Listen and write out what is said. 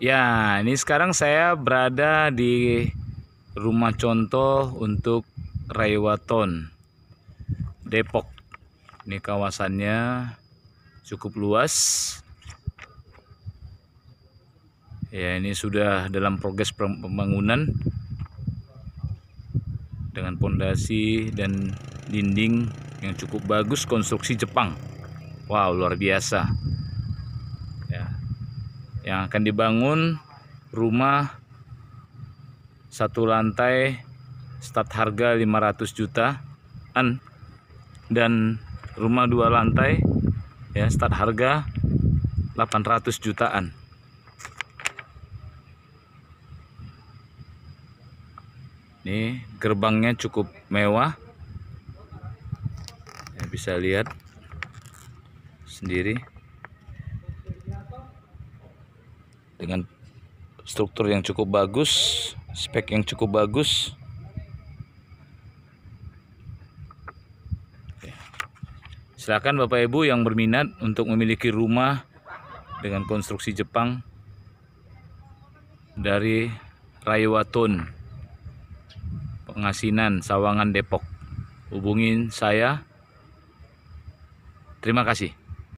Ya, ini sekarang saya berada di rumah contoh untuk Raiwaton, Depok. Ini kawasannya cukup luas. Ya, ini sudah dalam progres pembangunan dengan pondasi dan dinding yang cukup bagus konstruksi Jepang. Wow, luar biasa yang akan dibangun rumah satu lantai start harga 500 jutaan dan rumah dua lantai ya start harga 800 jutaan ini gerbangnya cukup mewah ya, bisa lihat sendiri dengan struktur yang cukup bagus spek yang cukup bagus Silakan bapak ibu yang berminat untuk memiliki rumah dengan konstruksi Jepang dari Rayuwatun Pengasinan Sawangan Depok hubungin saya terima kasih